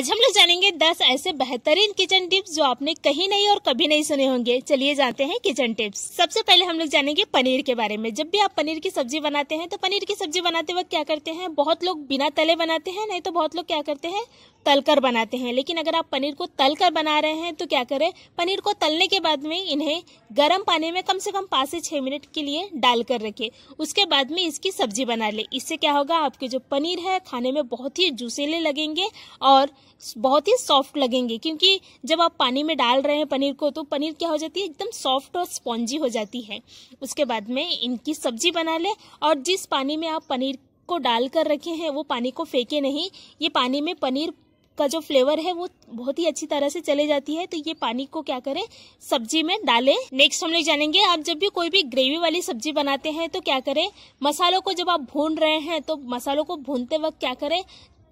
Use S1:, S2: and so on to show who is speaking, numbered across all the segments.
S1: आज हम लोग जानेंगे दस ऐसे बेहतरीन किचन टिप्स जो आपने कहीं नहीं और कभी नहीं सुने होंगे चलिए जानते हैं किचन टिप्स सबसे पहले हम लोग जानेंगे पनीर के बारे में जब भी आप पनीर की सब्जी बनाते हैं तो पनीर की सब्जी बनाते वक्त क्या करते हैं बहुत लोग बिना तले बनाते हैं नहीं तो बहुत लोग क्या करते हैं तलकर बनाते हैं लेकिन अगर आप पनीर को तलकर बना रहे हैं तो क्या करें पनीर को तलने के बाद में इन्हें गर्म पानी में कम से कम पाँच से छः मिनट के लिए डालकर रखें उसके बाद में इसकी सब्जी बना लें इससे क्या होगा आपके जो पनीर है खाने में बहुत ही जूसेले लगेंगे और बहुत ही सॉफ्ट लगेंगे क्योंकि जब आप पानी में डाल रहे हैं पनीर को तो पनीर क्या हो जाती है एकदम सॉफ्ट और स्पॉन्जी हो जाती है उसके बाद में इनकी सब्जी बना लें और जिस पानी में आप पनीर को डाल कर रखे हैं वो पानी को फेंके नहीं ये पानी में पनीर का जो फ्लेवर है वो बहुत ही अच्छी तरह से चले जाती है तो ये पानी को क्या करें सब्जी में डालें नेक्स्ट हम लोग जानेंगे आप जब भी कोई भी ग्रेवी वाली सब्जी बनाते हैं तो क्या करें मसालों को जब आप भून रहे हैं तो मसालों को भूनते वक्त क्या करें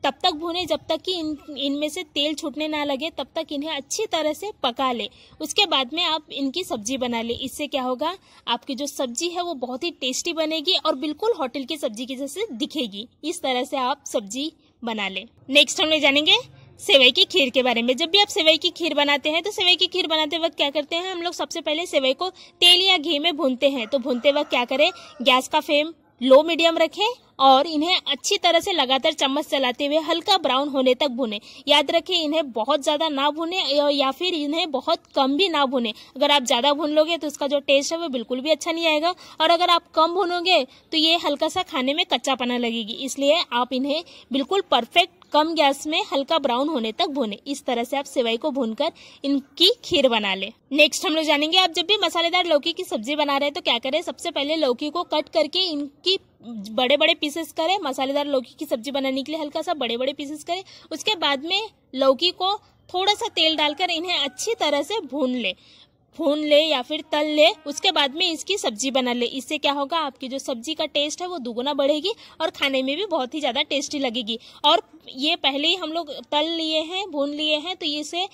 S1: तब तक भूने जब तक कि इन इनमें से तेल छूटने ना लगे तब तक इन्हें अच्छी तरह से पका ले उसके बाद में आप इनकी सब्जी बना ले इससे क्या होगा आपकी जो सब्जी है वो बहुत ही टेस्टी बनेगी और बिल्कुल होटल की सब्जी की जैसे दिखेगी इस तरह से आप सब्जी बना ले नेक्स्ट हम जानेंगे सेवई की खीर के बारे में जब भी आप सेवई की खीर बनाते हैं तो सेवई की खीर बनाते वक्त क्या करते हैं हम लोग सबसे पहले सेवई को तेल या घी में भूनते हैं तो भूनते वक्त क्या करें गैस का फ्लेम लो मीडियम रखें और इन्हें अच्छी तरह से लगातार चम्मच चलाते हुए हल्का ब्राउन होने तक भुने याद रखें इन्हें बहुत ज़्यादा ना भुने या फिर इन्हें बहुत कम भी ना भुने अगर आप ज़्यादा भून लोगे तो उसका जो टेस्ट है वो बिल्कुल भी अच्छा नहीं आएगा और अगर आप कम भुनोगे तो ये हल्का सा खाने में कच्चा पना लगेगी इसलिए आप इन्हें बिल्कुल परफेक्ट कम गैस में हल्का ब्राउन होने तक भुने इस तरह से आप सेवई को भूनकर इनकी खीर बना ले नेक्स्ट हम लोग जानेंगे आप जब भी मसालेदार लौकी की सब्जी बना रहे हैं तो क्या करें सबसे पहले लौकी को कट करके इनकी बड़े बड़े पीसेस करें मसालेदार लौकी की सब्जी बनाने के लिए हल्का सा बड़े बड़े पीसेस करें उसके बाद में लौकी को थोड़ा सा तेल डालकर इन्हें अच्छी तरह से भून ले भून ले या फिर तल ले उसके बाद में इसकी सब्जी बना ले इससे क्या होगा आपकी जो सब्जी का टेस्ट है वो दुगुना बढ़ेगी और खाने में भी बहुत ही ज़्यादा टेस्टी लगेगी और ये पहले ही हम लोग तल लिए हैं भून लिए हैं तो इसे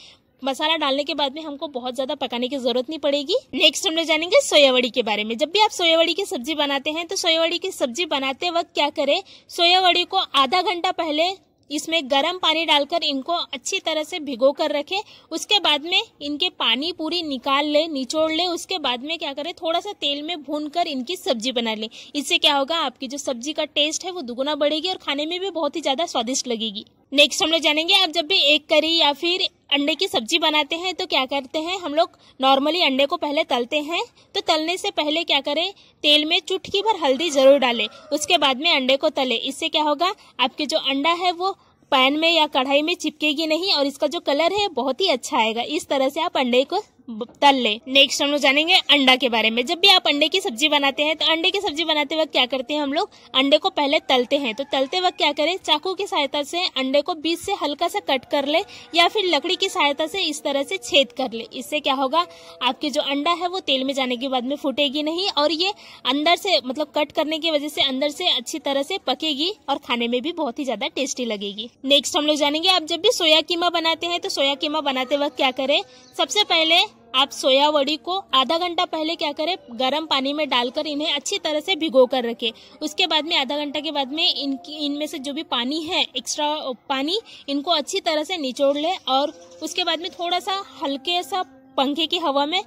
S1: मसाला डालने के बाद में हमको बहुत ज्यादा पकाने की जरूरत नहीं पड़ेगी नेक्स्ट हम लोग जानेंगे सोयावड़ी के बारे में जब भी आप सोयावड़ी की सब्जी बनाते हैं तो सोयावड़ी की सब्जी बनाते वक्त क्या करें सोयावड़ी को आधा घंटा पहले इसमें गर्म पानी डालकर इनको अच्छी तरह से भिगो कर रखें उसके बाद में इनके पानी पूरी निकाल ले निचोड़ ले उसके बाद में क्या करें थोड़ा सा तेल में भून कर इनकी सब्जी बना ले इससे क्या होगा आपकी जो सब्जी का टेस्ट है वो दुगुना बढ़ेगी और खाने में भी बहुत ही ज़्यादा स्वादिष्ट लगेगी नेक्स्ट हम लोग जानेंगे आप जब भी एक करी या फिर अंडे की सब्जी बनाते हैं तो क्या करते हैं हम लोग नॉर्मली अंडे को पहले तलते हैं तो तलने से पहले क्या करें तेल में चुटकी भर हल्दी जरूर डालें उसके बाद में अंडे को तले इससे क्या होगा आपके जो अंडा है वो पैन में या कढ़ाई में चिपकेगी नहीं और इसका जो कलर है बहुत ही अच्छा आएगा इस तरह से आप अंडे को तल ले नेक्स्ट हम लोग जानेंगे अंडा के बारे में जब भी आप अंडे की सब्जी बनाते हैं तो अंडे की सब्जी बनाते वक्त क्या करते हैं हम लोग अंडे को पहले तलते हैं तो तलते वक्त क्या करें चाकू की सहायता से अंडे को बीच से हल्का सा कट कर ले या फिर लकड़ी की सहायता से इस तरह से छेद कर ले इससे क्या होगा आपके जो अंडा है वो तेल में जाने के बाद में फूटेगी नहीं और ये अंदर से मतलब कट करने की वजह से अंदर से अच्छी तरह से पकेगी और खाने में भी बहुत ही ज्यादा टेस्टी लगेगी नेक्स्ट हम लोग जानेंगे आप जब भी सोया कीमा बनाते हैं तो सोया कीमा बनाते वक्त क्या करें सबसे पहले आप सोया वड़ी को आधा घंटा पहले क्या करें गर्म पानी में डालकर इन्हें अच्छी तरह से भिगो कर रखें उसके बाद में आधा घंटा के बाद में इनकी इनमें से जो भी पानी है एक्स्ट्रा पानी इनको अच्छी तरह से निचोड़ लें और उसके बाद में थोड़ा सा हल्के सा पंखे की हवा में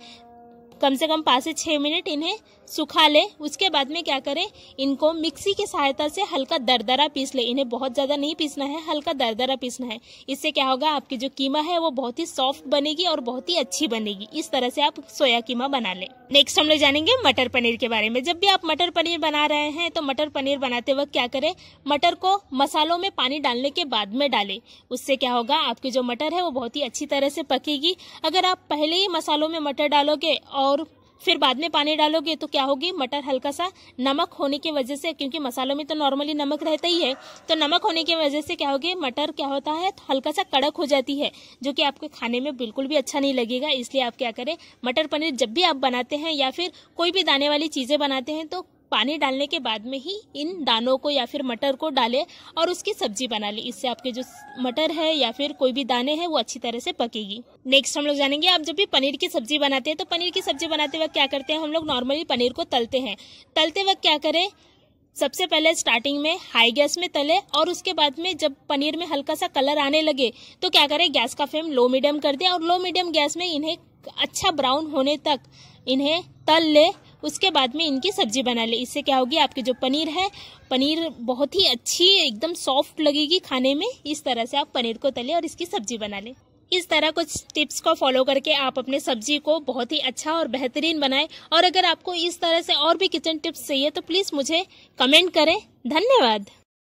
S1: कम से कम पाँच से छः मिनट इन्हें सुखा ले उसके बाद में क्या करें इनको मिक्सी की सहायता से हल्का दरदरा पीस ले इन्हें बहुत ज़्यादा नहीं पीसना है हल्का दरदरा पीसना है इससे क्या होगा आपकी जो कीमा है वो बहुत ही सॉफ्ट बनेगी और बहुत ही अच्छी बनेगी इस तरह से आप सोया कीमा बना लें नेक्स्ट हम लोग जानेंगे मटर पनीर के बारे में जब भी आप मटर पनीर बना रहे हैं तो मटर पनीर बनाते वक्त क्या करें मटर को मसालों में पानी डालने के बाद में डालें उससे क्या होगा आपकी जो मटर है वो बहुत ही अच्छी तरह से पकेगी अगर आप पहले ही मसालों में मटर डालोगे और और फिर बाद में पानी डालोगे तो क्या होगी मटर हल्का सा नमक होने की वजह से क्योंकि मसालों में तो नॉर्मली नमक रहता ही है तो नमक होने की वजह से क्या होगी मटर क्या होता है तो हल्का सा कड़क हो जाती है जो कि आपके खाने में बिल्कुल भी अच्छा नहीं लगेगा इसलिए आप क्या करें मटर पनीर जब भी आप बनाते हैं या फिर कोई भी दाने वाली चीज़ें बनाते हैं तो पानी डालने के बाद में ही इन दानों को या फिर मटर को डालें और उसकी सब्जी बना लें इससे आपके जो मटर है या फिर कोई भी दाने हैं वो अच्छी तरह से पकेगी नेक्स्ट हम लोग जानेंगे आप जब भी पनीर की सब्जी बनाते हैं तो पनीर की सब्जी बनाते वक्त क्या करते हैं हम लोग नॉर्मली पनीर को तलते हैं तलते वक्त क्या करें सबसे पहले स्टार्टिंग में हाई गैस में तले और उसके बाद में जब पनीर में हल्का सा कलर आने लगे तो क्या करें गैस का फ्लेम लो मीडियम कर दे और लो मीडियम गैस में इन्हें अच्छा ब्राउन होने तक इन्हें तल ले उसके बाद में इनकी सब्जी बना ले इससे क्या होगी आपकी जो पनीर है पनीर बहुत ही अच्छी एकदम सॉफ्ट लगेगी खाने में इस तरह से आप पनीर को तले और इसकी सब्जी बना लें इस तरह कुछ टिप्स को फॉलो करके आप अपने सब्जी को बहुत ही अच्छा और बेहतरीन बनाएं और अगर आपको इस तरह से और भी किचन टिप्स चाहिए तो प्लीज़ मुझे कमेंट करें धन्यवाद